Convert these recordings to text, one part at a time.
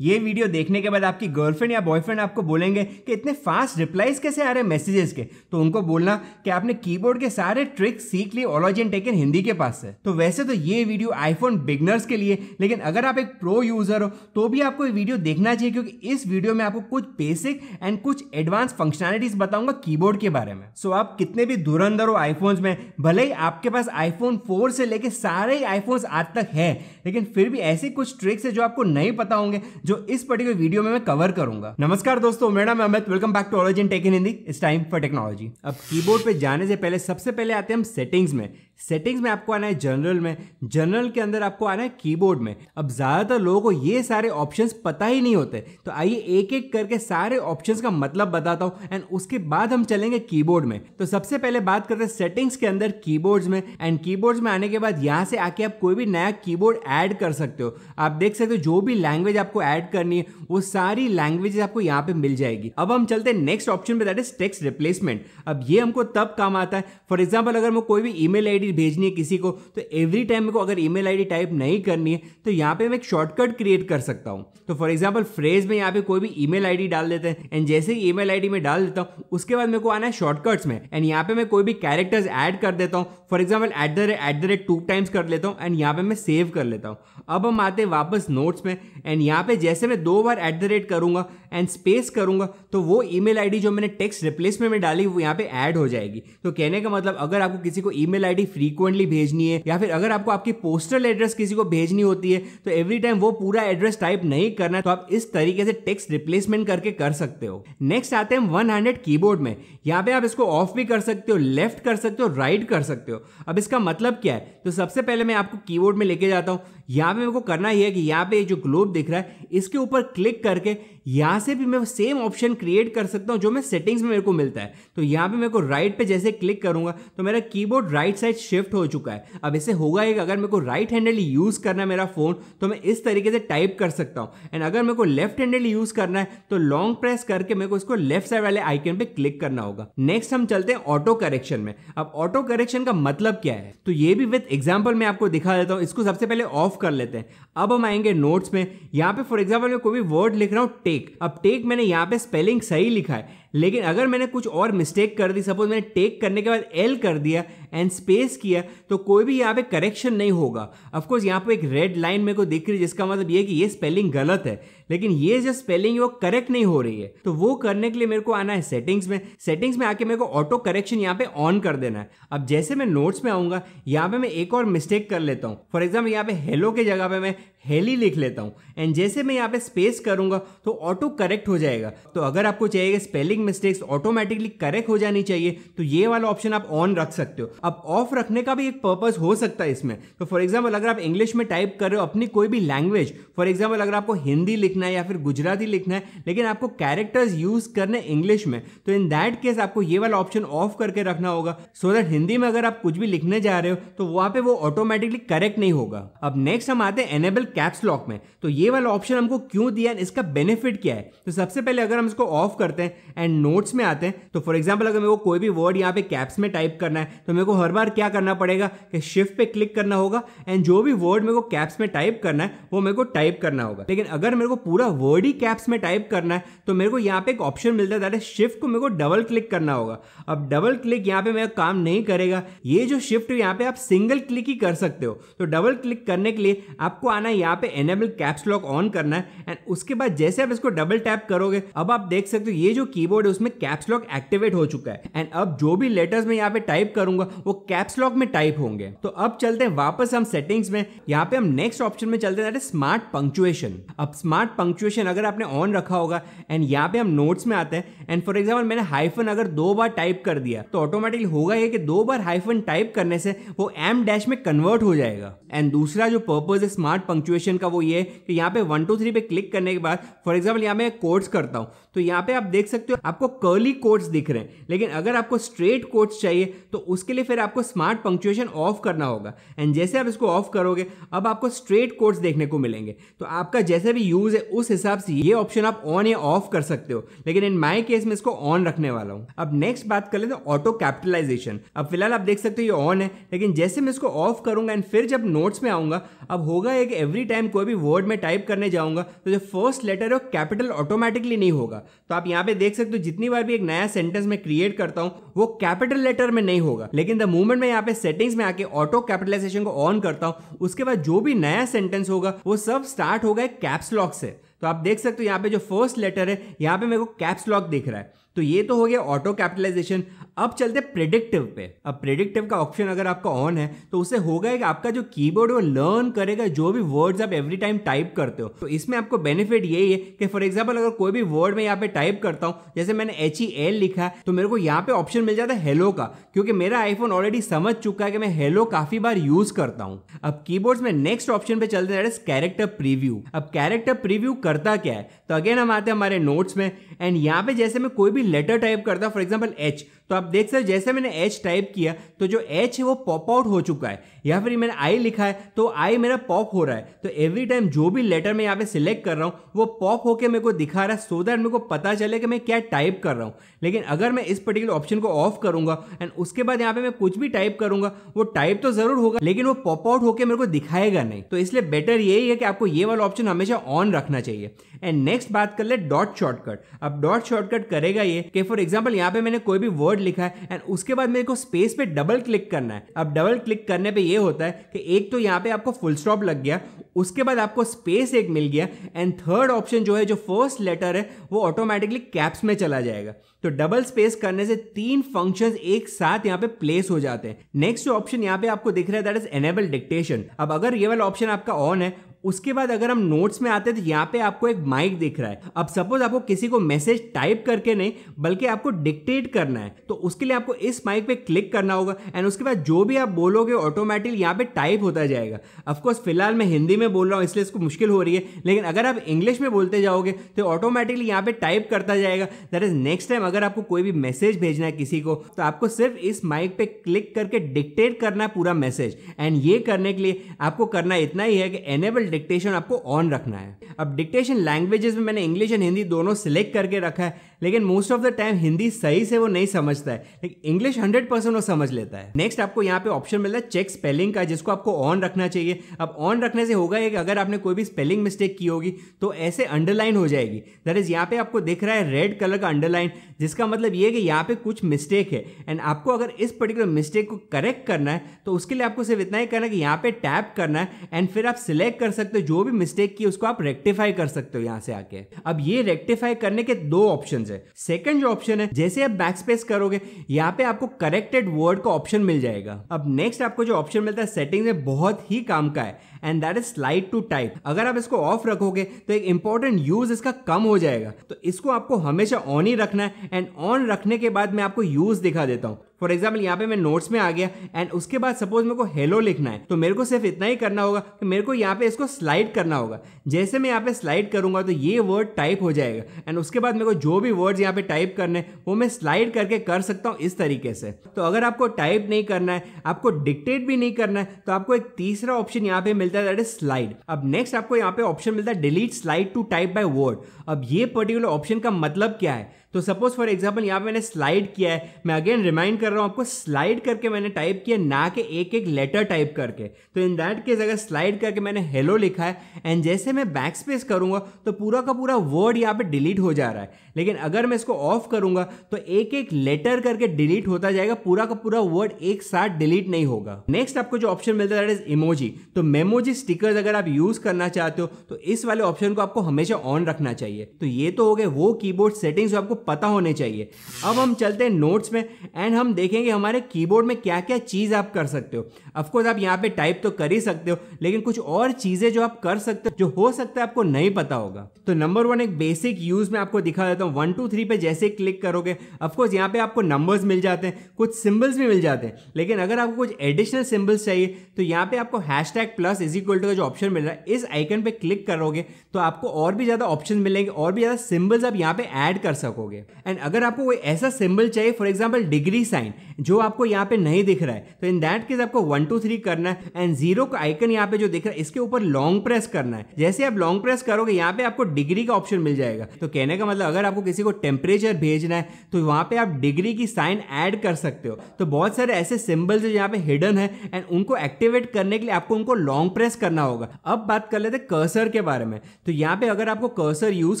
ये वीडियो देखने के बाद आपकी गर्लफ्रेंड या बॉयफ्रेंड आपको बोलेंगे कि इतने फास्ट रिप्लाईज कैसे आ रहे हैं मैसेजेस के तो उनको बोलना कि आपने कीबोर्ड के सारे ट्रिक्स सीख लिए ओलॉजिन टेकन हिंदी के पास से तो वैसे तो ये वीडियो आईफोन बिगनर्स के लिए लेकिन अगर आप एक प्रो यूजर हो तो भी आपको ये वीडियो देखना चाहिए क्योंकि इस वीडियो में आपको कुछ बेसिक एंड कुछ एडवांस फंक्शनैलिटीज बताऊंगा कीबोर्ड के बारे में सो आप कितने भी धुरंधर हो आईफोन में भले ही आपके पास आईफोन फोर से लेके सारे आईफोन्स आज तक है लेकिन फिर भी ऐसे कुछ ट्रिक्स है जो आपको नहीं पता होंगे जो इस पर्टिकुलर वीडियो में मैं कवर करूंगा नमस्कार दोस्तों मेरा नाम अमित वेलकम बैक टू ऑलोजी इन टेक इन हिंदी इस टाइम फॉर टेक्नोलॉजी अब कीबोर्ड पे जाने से पहले सबसे पहले आते हैं हम सेटिंग्स में सेटिंग्स में आपको आना है जनरल में जनरल के अंदर आपको आना है कीबोर्ड में अब ज़्यादातर लोगों को ये सारे ऑप्शंस पता ही नहीं होते तो आइए एक एक करके सारे ऑप्शंस का मतलब बताता हूँ एंड उसके बाद हम चलेंगे कीबोर्ड में तो सबसे पहले बात करते हैं सेटिंग्स के अंदर कीबोर्ड्स में एंड कीबोर्ड्स में आने के बाद यहाँ से आके आप कोई भी नया कीबोर्ड ऐड कर सकते हो आप देख सकते हो जो भी लैंग्वेज आपको ऐड करनी है वो सारी लैंग्वेजेस आपको यहाँ पे मिल जाएगी अब हम चलते हैं नेक्स्ट ऑप्शन पे दैट इज टेक्स्ट रिप्लेसमेंट अब ये हमको तब काम आता है फॉर एग्जाम्पल अगर मैं कोई भी ईमेल आईडी आईडी भेजनी है किसी को तो एवरी टाइम को अगर ईमेल आईडी टाइप नहीं करनी है तो यहाँ पे मैं एक शॉर्टकट क्रिएट कर सकता हूँ तो फॉर एग्जाम्पल फ्रेज में यहाँ पे कोई भी ईमेल आईडी डाल देते हैं एंड जैसे ही ईमेल आईडी में डाल देता हूँ उसके बाद मेरे को आना है शॉर्टकट्स में एंड यहाँ पे मैं कोई भी कैरेक्टर्स ऐड कर देता हूँ for example at the rate at the rate two times कर लेता हूँ एंड यहाँ पे मैं सेव कर लेता हूँ अब हम आते हैं वापस नोट्स में एंड यहाँ पे जैसे मैं दो बार एट द रेट करूंगा एंड स्पेस करूंगा तो वो ईमेल आईडी जो मैंने टेक्स्ट रिप्लेसमेंट में डाली वो यहाँ पे ऐड हो जाएगी तो कहने का मतलब अगर आपको किसी को ईमेल आईडी फ्रीक्वेंटली भेजनी है या फिर अगर आपको आपकी पोस्टल एड्रेस किसी को भेजनी होती है तो एवरी टाइम वो पूरा एड्रेस टाइप नहीं करना तो आप इस तरीके से टेक्स्ट रिप्लेसमेंट करके कर सकते हो नेक्स्ट आते हैं वन हंड्रेड कीबोर्ड में यहाँ पे आप इसको ऑफ भी कर सकते हो लेफ्ट कर सकते हो राइट कर सकते हो अब इसका मतलब क्या है तो सबसे पहले मैं आपको कीबोर्ड में लेके जाता हूँ यहाँ पे मेरे को करना ही है कि यहाँ पे जो ग्लोब दिख रहा है इसके ऊपर क्लिक करके यहां से भी मैं सेम ऑप्शन क्रिएट कर सकता हूं जो मैं सेटिंग्स में मेरे को मिलता है तो यहां पे मेरे को राइट पे जैसे क्लिक करूंगा तो मेरा कीबोर्ड राइट साइड शिफ्ट हो चुका है अब इसे होगा एक अगर मेरे को राइट हैंडली यूज़ करना है मेरा फ़ोन तो मैं इस तरीके से टाइप कर सकता हूं एंड अगर मेरे को लेफ्ट हैंडली यूज़ करना है तो लॉन्ग प्रेस करके मेरे को इसको लेफ्ट साइड वाले आइकन पे क्लिक करना होगा नेक्स्ट हम चलते हैं ऑटो करेक्शन में अब ऑटो करेक्शन का मतलब क्या है तो ये भी विद एग्जाम्पल मैं आपको दिखा देता हूँ इसको सबसे पहले ऑफ कर लेते हैं अब हम आएंगे नोट्स में यहाँ पे फॉर एग्जाम्पल मैं कोई भी वर्ड लिख रहा हूँ टे टेक अब टेक मैंने यहाँ पे स्पेलिंग सही लिखा है लेकिन अगर मैंने कुछ और मिस्टेक कर दी सपोज मैंने टेक करने के बाद एल कर दिया एंड स्पेस किया तो कोई भी यहाँ पे करेक्शन नहीं होगा अफकोर्स यहाँ पे एक रेड लाइन मेरे को दिख रही है जिसका मतलब ये कि ये स्पेलिंग गलत है लेकिन ये जो स्पेलिंग वो करेक्ट नहीं हो रही है तो वो करने के लिए मेरे को आना है सेटिंग्स में सेटिंग्स में आके मेरे को ऑटो करेक्शन यहाँ पे ऑन कर देना है अब जैसे मैं नोट्स में आऊंगा यहाँ पे मैं एक और मिस्टेक कर लेता हूँ फॉर एग्जाम्पल यहाँ पे हेलो के जगह पे मैं हेली लिख लेता हूँ एंड जैसे मैं यहाँ पे स्पेस करूंगा तो ऑटो करेक्ट हो जाएगा तो अगर आपको चाहिए स्पेलिंग मिस्टेक्स ऑटोमेटिकली करेक्ट हो जानी चाहिए तो ये वाला ऑप्शन आप ऑन रख सकते हो अब ऑफ रखने का भी एक पर्पज हो सकता है इसमें तो फॉर एग्जाम्पल अगर आप इंग्लिश में टाइप कर रहे हो अपनी कोई भी लैंग्वेज फॉर एग्जाम्पल अगर आपको हिंदी लिखना है या फिर गुजराती लिखना है लेकिन आपको कैरेक्टर्स यूज करने इंग्लिश में तो इन दैट केस आपको ये वाला ऑप्शन ऑफ करके रखना होगा सो दैट हिंदी में अगर आप कुछ भी लिखने जा रहे हो तो वहां पे वो ऑटोमेटिकली करेक्ट नहीं होगा अब नेक्स्ट हम आते हैं एनेबल कैप्स लॉक में तो ये वाला ऑप्शन हमको क्यों दिया इसका बेनिफिट क्या है तो सबसे पहले अगर हम इसको ऑफ करते हैं एंड नोट्स में आते हैं तो फॉर एग्जाम्पल अगर मेरे को कोई भी वर्ड यहाँ पे कैप्स में टाइप करना है तो मेरे को हर बार क्या करना पड़ेगा कि शिफ्ट पे क्लिक करना होगा एंड जो भी वर्ड मेरे को कैप्स में टाइप करना है वो मेरे को टाइप करना होगा लेकिन अगर मेरे को पूरा वर्ड ही कैप्स में टाइप करना है तो मेरे को यहाँ पे एक ऑप्शन मिलता है शिफ्ट को मेरे को डबल क्लिक करना होगा अब डबल क्लिक यहाँ पे मेरा काम नहीं करेगा ये जो शिफ्ट यहाँ पे आप सिंगल क्लिक ही कर सकते हो तो डबल क्लिक करने के लिए आपको आना है यहाँ पे एनेबल कैप्स लॉक ऑन करना है एंड उसके बाद जैसे आप इसको डबल टैप करोगे अब आप देख सकते हो ये जो कीबोर्ड कीबोर्ड है उसमें कैप्स लॉक एक्टिवेट हो चुका है एंड अब जो भी लेटर्स मैं यहाँ पे टाइप करूंगा वो कैप्स लॉक में टाइप होंगे तो अब चलते हैं वापस हम सेटिंग्स में यहाँ पे हम नेक्स्ट ऑप्शन में चलते हैं स्मार्ट पंक्चुएशन अब स्मार्ट पंक्चुएशन अगर आपने ऑन रखा होगा एंड यहाँ पे हम नोट्स में आते हैं एंड फॉर एग्जाम्पल मैंने हाइफन अगर दो बार टाइप कर दिया तो ऑटोमेटिकली होगा ये कि दो बार हाइफन टाइप करने से वो एम डैश में कन्वर्ट हो जाएगा एंड दूसरा जो पर्पज है स्मार्ट पंक्चुएशन का वो ये कि यहाँ पे वन टू थ्री पे क्लिक करने के बाद फॉर एग्जाम्पल यहाँ मैं कोड्स करता हूँ तो यहाँ पे आप देख सकते हो आपको कर्ली कोड्स दिख रहे हैं लेकिन अगर आपको स्ट्रेट कोड्स चाहिए तो उसके लिए फिर आपको स्मार्ट पंक्चुएशन ऑफ करना होगा एंड जैसे आप इसको ऑफ करोगे अब आपको स्ट्रेट कोड्स देखने को मिलेंगे तो आपका जैसे भी यूज है उस हिसाब से ये ऑप्शन आप ऑन या ऑफ कर सकते हो लेकिन इन माई केस केस में इसको ऑन रखने वाला हूँ अब नेक्स्ट बात कर लेते हैं ऑटो कैपिटलाइजेशन अब फिलहाल आप देख सकते हो ये ऑन है लेकिन जैसे मैं इसको ऑफ करूंगा एंड फिर जब नोट्स में आऊंगा अब होगा एक एवरी टाइम कोई भी वर्ड में टाइप करने जाऊंगा तो जो फर्स्ट लेटर है वो कैपिटल ऑटोमेटिकली नहीं होगा तो आप यहाँ पे देख सकते हो जितनी बार भी एक नया सेंटेंस में क्रिएट करता हूँ वो कैपिटल लेटर में नहीं होगा लेकिन द मूवमेंट में यहाँ पे सेटिंग्स में आके ऑटो कैपिटलाइजेशन को ऑन करता हूँ उसके बाद जो भी नया सेंटेंस होगा वो सब स्टार्ट होगा कैप्स लॉक से तो आप देख सकते हो यहाँ पे जो फर्स्ट लेटर है यहाँ पे मेरे को कैप्स लॉक दिख रहा है तो ये तो हो गया ऑटो कैपिटलाइजेशन अब चलते प्रेडिक्टिव पे अब प्रेडिक्टिव का ऑप्शन अगर आपका ऑन है तो उसे होगा कि आपका जो कीबोर्ड वो लर्न करेगा जो भी वर्ड्स आप एवरी टाइम टाइप करते हो तो इसमें आपको बेनिफिट यही है कि फॉर एग्जाम्पल अगर कोई भी वर्ड मैं यहाँ पे टाइप करता हूँ जैसे मैंने एच ई एल लिखा तो मेरे को यहाँ पे ऑप्शन मिल जाता है हेलो का क्योंकि मेरा आईफोन ऑलरेडी समझ चुका है कि मैं हेलो काफी बार यूज करता हूँ अब की में नेक्स्ट ऑप्शन पे चलते हैं कैरेक्टर प्रीव्यू अब कैरेक्टर प्रीव्यू करता क्या है तो अगेन हम आते हैं हमारे नोट्स में एंड यहाँ पे जैसे मैं कोई भी लेटर टाइप करता हूँ फॉर एग्जाम्पल एच तो आप देख सकते जैसे मैंने एच टाइप किया तो जो एच है वो पॉप आउट हो चुका है या फिर मैंने आई लिखा है तो आई मेरा पॉप हो रहा है तो एवरी टाइम जो भी लेटर मैं यहाँ पे सिलेक्ट कर रहा हूँ वो पॉप होकर मेरे को दिखा रहा है सो दैट मेरे को पता चले कि मैं क्या टाइप कर रहा हूँ लेकिन अगर मैं इस पर्टिकुलर ऑप्शन को ऑफ करूंगा एंड उसके बाद यहाँ पे मैं कुछ भी टाइप करूंगा वो टाइप तो जरूर होगा लेकिन वो पॉप आउट होकर मेरे को दिखाएगा नहीं तो इसलिए बेटर यही है कि आपको ये वाला ऑप्शन हमेशा ऑन रखना चाहिए एंड नेक्स्ट बात कर ले डॉट शॉर्टकट अब डॉट शॉर्टकट करेगा ये कि फॉर एग्जाम्पल यहाँ पे मैंने कोई भी वर्ड लिखा है एंड उसके बाद मेरे को स्पेस पे डबल क्लिक करना है अब डबल क्लिक करने पे ये ये होता है कि एक तो यहाँ पे आपको फुल स्टॉप लग गया उसके बाद आपको स्पेस एक मिल गया एंड थर्ड ऑप्शन जो है जो फर्स्ट लेटर है वो ऑटोमेटिकली कैप्स में चला जाएगा तो डबल स्पेस करने से तीन फंक्शन एक साथ यहाँ पे प्लेस हो जाते हैं नेक्स्ट जो ऑप्शन यहाँ पे आपको दिख रहा है दैट इज एनेबल डिक्टेशन अब अगर ये वाला ऑप्शन आपका ऑन है उसके बाद अगर हम नोट्स में आते हैं तो यहाँ पे आपको एक माइक दिख रहा है अब सपोज आपको किसी को मैसेज टाइप करके नहीं बल्कि आपको डिक्टेट करना है तो उसके लिए आपको इस माइक पे क्लिक करना होगा एंड उसके बाद जो भी आप बोलोगे ऑटोमेटिकली यहाँ पे टाइप होता जाएगा अफकोर्स फिलहाल मैं हिंदी में बोल रहा हूँ इसलिए इसको मुश्किल हो रही है लेकिन अगर आप इंग्लिश में बोलते जाओगे तो ऑटोमेटिकली यहाँ पे टाइप करता जाएगा दैट इज नेक्स्ट टाइम अगर आपको कोई भी मैसेज भेजना है किसी को तो आपको सिर्फ इस माइक पे क्लिक करके डिक्टेट करना है पूरा मैसेज एंड ये करने के लिए आपको करना इतना ही है कि एनेबल डिक्टेशन आपको ऑन रखना है अब डिक्टेशन लैंग्वेजेस में मैंने इंग्लिश एंड हिंदी दोनों सिलेक्ट करके रखा है लेकिन most of the time Hindi सही से वो नहीं समझता है लेकिन इंग्लिश हंड्रेड परसेंट वो समझ लेता है नेक्स्ट आपको यहाँ पे ऑप्शन मिलता है चेक स्पेलिंग का जिसको आपको ऑन रखना चाहिए अब ऑन रखने से होगा कि अगर आपने कोई भी स्पेलिंग मिस्टेक की होगी तो ऐसे अंडरलाइन हो जाएगी दैट इज यहाँ पे आपको दिख रहा है रेड कलर का अंडरलाइन जिसका मतलब ये कि यहाँ पे कुछ मिस्टेक है एंड आपको अगर इस पर्टिकुलर मिस्टेक को करेक्ट करना है तो उसके लिए आपको सिर्फ इतना ही करना है कि यहाँ पे टैप करना है एंड फिर आप सिलेक्ट कर सकते हो जो भी मिस्टेक की उसको आप रेक्टिफाई कर सकते हो यहाँ से आके अब ये रेक्टिफाई करने के दो ऑप्शन है सेकंड जो ऑप्शन है जैसे आप बैक स्पेस करोगे यहाँ पे आपको करेक्टेड वर्ड का ऑप्शन मिल जाएगा अब नेक्स्ट आपको जो ऑप्शन मिलता है सेटिंग में बहुत ही काम का है and that is slide to type अगर आप इसको ऑफ रखोगे तो एक इंपॉर्टेंट यूज इसका कम हो जाएगा तो इसको आपको हमेशा ऑन ही रखना है एंड ऑन रखने के बाद मैं आपको यूज दिखा देता हूँ फॉर एग्जाम्पल यहाँ पे मैं नोट्स में आ गया एंड उसके बाद सपोज मेरे को हेलो लिखना है तो मेरे को सिर्फ इतना ही करना होगा कि मेरे को यहाँ पे इसको स्लाइड करना होगा जैसे मैं यहाँ पे स्लाइड करूंगा तो ये वर्ड टाइप हो जाएगा एंड उसके बाद मेरे को जो भी वर्ड्स यहाँ पे टाइप करने वो मैं स्लाइड करके कर सकता हूँ इस तरीके से तो अगर आपको टाइप नहीं करना है आपको डिक्टेट भी नहीं करना है तो आपको एक तीसरा ऑप्शन यहाँ पे मिल मिलता है दैट इज स्लाइड अब नेक्स्ट आपको यहाँ पे ऑप्शन मिलता है delete slide to type by word अब ये पर्टिकुलर ऑप्शन का मतलब क्या है तो सपोज फॉर एग्जाम्पल यहाँ पे मैंने स्लाइड किया है मैं अगेन रिमाइंड कर रहा हूँ आपको स्लाइड करके मैंने टाइप किया ना कि एक एक लेटर टाइप करके तो इन दैट केस अगर स्लाइड करके मैंने हेलो लिखा है एंड जैसे मैं बैक स्पेस करूँगा तो पूरा का पूरा वर्ड यहाँ पे डिलीट हो जा रहा है लेकिन अगर मैं इसको ऑफ करूंगा तो एक एक लेटर करके डिलीट होता जाएगा पूरा का पूरा वर्ड एक साथ डिलीट नहीं होगा नेक्स्ट आपको जो ऑप्शन मिलता है इमोजी तो मेमोजी स्टिकर्स अगर आप यूज करना चाहते हो तो इस वाले ऑप्शन को आपको हमेशा ऑन रखना चाहिए तो ये तो हो गए वो कीबोर्ड सेटिंग्स आपको पता होने चाहिए अब हम चलते हैं नोट्स में एंड हम देखेंगे हमारे कीबोर्ड में क्या क्या चीज़ आप कर सकते हो अफकोर्स आप यहाँ पे टाइप तो कर ही सकते हो लेकिन कुछ और चीज़ें जो आप कर सकते हो जो हो सकता है आपको नहीं पता होगा तो नंबर वन एक बेसिक यूज़ में आपको दिखा देता हूँ वन टू थ्री पे जैसे क्लिक करोगे अफकोर्स यहाँ पे आपको नंबर्स मिल जाते हैं कुछ सिंबल्स भी मिल जाते हैं लेकिन अगर आपको कुछ एडिशनल सिंबल्स चाहिए तो यहाँ पे आपको hashtag plus is equal to का जो ऑप्शन मिल रहा है इस आइकन पे क्लिक करोगे तो आपको और भी ज़्यादा ऑप्शन मिलेंगे और भी ज़्यादा सिंबल्स आप यहाँ पे ऐड कर सको हो गए एंड अगर आपको कोई ऐसा सिंबल चाहिए फॉर एग्जाम्पल डिग्री साइन जो आपको यहाँ पे नहीं दिख रहा है तो इन दैट केस आपको वन टू थ्री करना है एंड जीरो का आइकन यहाँ पे जो दिख रहा है इसके ऊपर लॉन्ग प्रेस करना है जैसे आप लॉन्ग प्रेस करोगे यहाँ पे आपको डिग्री का ऑप्शन मिल जाएगा तो कहने का मतलब अगर आपको किसी को टेम्परेचर भेजना है तो वहाँ पे आप डिग्री की साइन ऐड कर सकते हो तो बहुत सारे ऐसे सिंबल्स जो यहाँ पे हिडन है एंड उनको एक्टिवेट करने के लिए आपको उनको लॉन्ग प्रेस करना होगा अब बात कर लेते कर्सर के बारे में तो यहाँ पे अगर आपको कर्सर यूज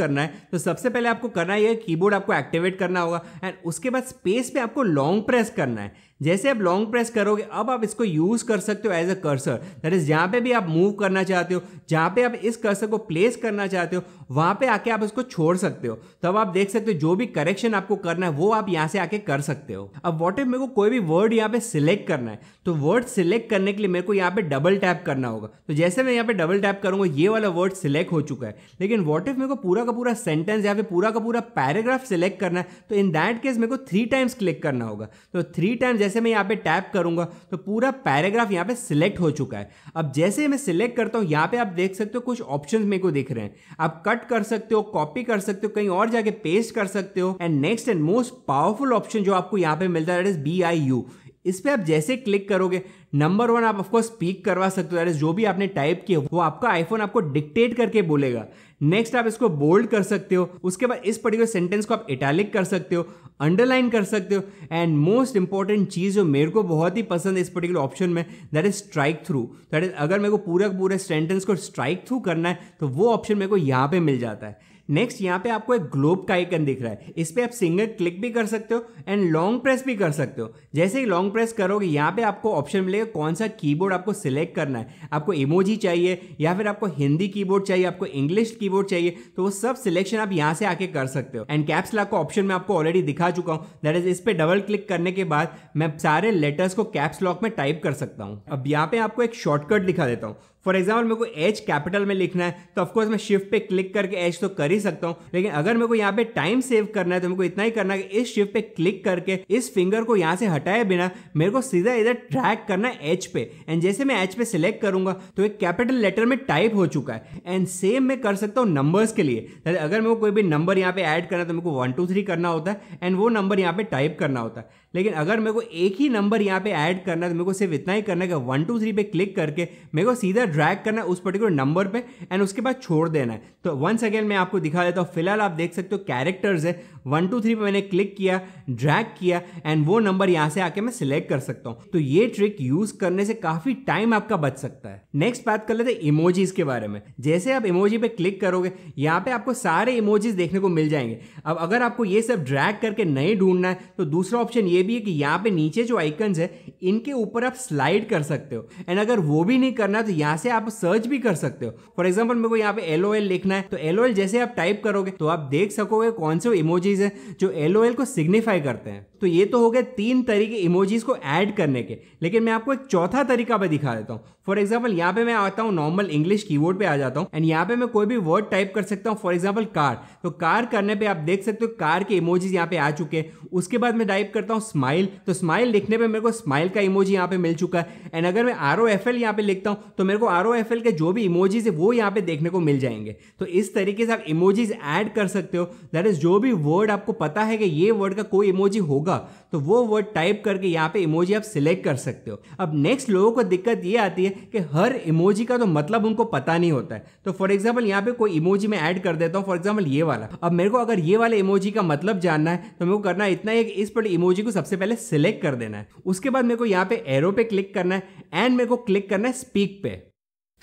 करना है तो सबसे पहले आपको करना है कीबोर्ड आपको एक्टिवेट करना होगा एंड उसके बाद स्पेस पे आपको लॉन्ग प्रेस करना है जैसे आप लॉन्ग प्रेस करोगे अब आप इसको यूज़ कर सकते हो as a cursor that is जहां पे भी आप मूव करना चाहते हो जहां पे आप इस कर्सर को प्लेस करना चाहते हो वहां पे आके आप इसको छोड़ सकते हो तब आप देख सकते हो जो भी करेक्शन आपको करना है वो आप यहां से आके कर सकते हो अब वॉट इफ मेरे को कोई भी वर्ड यहाँ पे सिलेक्ट करना है तो वर्ड सिलेक्ट करने के लिए मेरे को यहाँ पे डबल टैप करना होगा तो जैसे मैं यहाँ पे डबल टैप करूंगा ये वाला वर्ड सिलेक्ट हो चुका है लेकिन वॉट इफ मेरे को पूरा का पूरा सेंटेंस या फिर पूरा का पूरा पैराग्राफ सिलेक्ट करना है तो इन दैट केस मेरे को थ्री टाइम्स क्लिक करना होगा तो थ्री टाइम्स जैसे मैं यहाँ पे टैप करूँगा तो पूरा पैराग्राफ यहाँ पे सिलेक्ट हो चुका है अब जैसे मैं सिलेक्ट करता हूँ यहाँ पे आप देख सकते हो कुछ ऑप्शन मेरे को दिख रहे हैं आप कट कर सकते हो कॉपी कर सकते हो कहीं और जाके पेस्ट कर सकते हो and next and most powerful option जो आपको यहाँ पे मिलता है that is B I U इस पर आप जैसे क्लिक करोगे नंबर वन आप ऑफकोर्स स्पीक करवा सकते हो दैट इज जो भी आपने टाइप किया वो आपका आईफोन आपको डिक्टेट करके बोलेगा नेक्स्ट आप इसको बोल्ड कर सकते हो उसके बाद इस पर्टिकुलर सेंटेंस को आप इटैलिक कर सकते हो अंडरलाइन कर सकते हो एंड मोस्ट इंपॉर्टेंट चीज़ जो मेरे को बहुत ही पसंद है इस पर्टिकुलर ऑप्शन में that is strike through that is अगर मेरे को पूरा पूरा सेंटेंस को स्ट्राइक थ्रू करना है तो वो ऑप्शन मेरे को यहाँ पे मिल जाता है नेक्स्ट यहाँ पे आपको एक ग्लोब का आइकन दिख रहा है इस पर आप सिंगल क्लिक भी कर सकते हो एंड लॉन्ग प्रेस भी कर सकते हो जैसे ही लॉन्ग प्रेस करोगे यहाँ पे आपको ऑप्शन मिलेगा कौन सा कीबोर्ड आपको सिलेक्ट करना है आपको इमोजी चाहिए या फिर आपको हिंदी कीबोर्ड चाहिए आपको इंग्लिश कीबोर्ड चाहिए तो वो सब सिलेक्शन आप यहाँ से आके कर सकते हो एंड कैप्स लॉक का ऑप्शन मैं आपको ऑलरेडी दिखा चुका हूँ दैट इज इस पर डबल क्लिक करने के बाद मैं सारे लेटर्स को कैप्स लॉक में टाइप कर सकता हूँ अब यहाँ पे आपको एक शॉर्टकट दिखा देता हूँ फॉर एग्जाम्पल मेरे को एच कैपिटल में लिखना है तो ऑफकोर्स मैं शिफ्ट पे क्लिक करके एच तो कर ही सकता हूँ लेकिन अगर मेरे को यहाँ पे टाइम सेव करना है तो मेरे को इतना ही करना है कि इस शिफ्ट पे क्लिक करके इस फिंगर को यहाँ से हटाए बिना मेरे को सीधा इधर ट्रैक करना है एच पे एंड जैसे मैं एच पे सिलेक्ट करूंगा तो एक कैपिटल लेटर में टाइप हो चुका है एंड सेम मैं कर सकता हूँ नंबर्स के लिए अगर मेरे को कोई भी नंबर यहाँ पे ऐड करना है तो मेरे को वन टू थ्री करना होता है एंड वो नंबर यहाँ पे टाइप करना होता है लेकिन अगर मेरे को एक ही नंबर यहाँ पे ऐड करना है तो मेरे को सिर्फ इतना ही करना है कि वन टू थ्री पे क्लिक करके मेरे को सीधा ड्रैग करना है उस पर्टिकुलर नंबर पे एंड उसके बाद छोड़ देना है तो वंस अगेन मैं आपको दिखा देता हूँ फिलहाल आप देख सकते हो कैरेक्टर्स है वन टू थ्री पे मैंने क्लिक किया ड्रैग किया एंड वो नंबर यहाँ से आके मैं सिलेक्ट कर सकता हूँ तो ये ट्रिक यूज करने से काफी टाइम आपका बच सकता है नेक्स्ट बात कर लेते हैं इमोजीज के बारे में जैसे आप इमोजी पे क्लिक करोगे यहाँ पे आपको सारे इमोजीज देखने को मिल जाएंगे अब अगर आपको ये सब ड्रैग करके नहीं ढूंढना है तो दूसरा ऑप्शन ये भी है कि यहाँ पे नीचे जो आइकन्स है इनके ऊपर आप स्लाइड कर सकते हो एंड अगर वो भी नहीं करना तो यहाँ से आप सर्च भी कर सकते हो फॉर एग्जाम्पल मेरे को यहाँ पे एल लिखना है तो एल जैसे आप टाइप करोगे तो आप देख सकोगे कौन से इमोजीज चीज़ है जो एल को सिग्निफाई करते हैं तो ये तो हो गए तीन तरीके इमोजीज को ऐड करने के लेकिन मैं आपको एक चौथा तरीका भी दिखा देता हूँ फॉर एग्जाम्पल यहाँ पे मैं आता हूँ नॉर्मल इंग्लिश कीबोर्ड पे आ जाता हूँ एंड यहाँ पे मैं कोई भी वर्ड टाइप कर सकता हूँ फॉर एग्जाम्पल कार तो कार करने पे आप देख सकते हो कार के इमोजीज यहाँ पे आ चुके हैं उसके बाद मैं टाइप करता हूँ स्माइल तो स्माइल लिखने पर मेरे को स्माइल का इमोजी यहाँ पे मिल चुका है एंड अगर मैं आर ओ एफ एल यहाँ पे लिखता हूँ तो मेरे को आर ओ एफ एल के जो भी इमोजीज है वो यहाँ पे देखने को मिल जाएंगे तो इस तरीके से आप इमोजीज ऐड कर सकते हो दैट इज जो भी वर्ड आपको पता है कि ये वर्ड का कोई इमोजी होगा होगा तो वो वर्ड टाइप करके यहाँ पे इमोजी आप सिलेक्ट कर सकते हो अब नेक्स्ट लोगों को दिक्कत ये आती है कि हर इमोजी का तो मतलब उनको पता नहीं होता है तो फॉर एग्जाम्पल यहाँ पे कोई इमोजी मैं ऐड कर देता हूँ फॉर एग्जाम्पल ये वाला अब मेरे को अगर ये वाले इमोजी का मतलब जानना है तो मेरे को करना है इतना है कि इस पर इमोजी को सबसे पहले सिलेक्ट कर देना है उसके बाद मेरे को यहाँ पे एरो पे क्लिक करना है एंड मेरे को क्लिक करना है स्पीक पे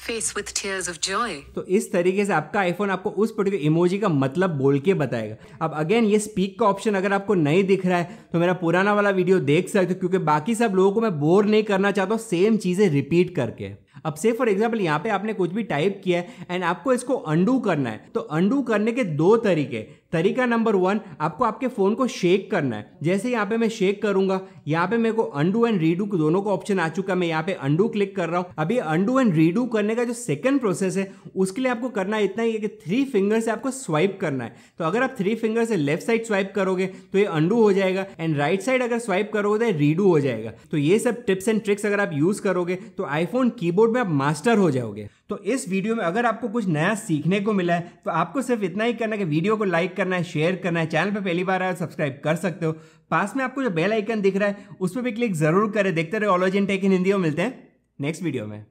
face with tears of joy तो इस तरीके से आपका आईफोन आपको उस पर्टिकुलर इमोजी का मतलब बोल के बताएगा अब अगेन ये स्पीक का ऑप्शन अगर आपको नहीं दिख रहा है तो मेरा पुराना वाला वीडियो देख सकते हो क्योंकि बाकी सब लोगों को मैं बोर नहीं करना चाहता हूँ सेम चीज़ें रिपीट करके अब से फॉर एग्जाम्पल यहाँ पे आपने कुछ भी टाइप किया है एंड आपको इसको अंडू करना है तो अंडू करने के दो तरीके तरीका नंबर वन आपको आपके फ़ोन को शेक करना है जैसे यहाँ पे मैं शेक करूंगा यहाँ पे मेरे को अंडू एंड रीडू दोनों का ऑप्शन आ चुका है मैं यहाँ पे अंडू क्लिक कर रहा हूँ अभी अंडू एंड रीडू करने का जो सेकंड प्रोसेस है उसके लिए आपको करना इतना ही है कि थ्री फिंगर से आपको स्वाइप करना है तो अगर आप थ्री फिंगर से लेफ्ट साइड स्वाइप करोगे तो ये अंडू हो जाएगा एंड राइट साइड अगर स्वाइप करोगे तो रीडू हो जाएगा तो ये सब टिप्स एंड ट्रिक्स अगर आप यूज़ करोगे तो आईफोन कीबोर्ड में आप मास्टर हो जाओगे तो इस वीडियो में अगर आपको कुछ नया सीखने को मिला है तो आपको सिर्फ इतना ही करना है कि वीडियो को लाइक करना है शेयर करना है चैनल पर पहली बार आया सब्सक्राइब कर सकते हो पास में आपको जो बेल आइकन दिख रहा है उस पर भी क्लिक जरूर करें देखते रहे ऑलोजिन टेक इन हिंदी और मिलते हैं नेक्स्ट वीडियो में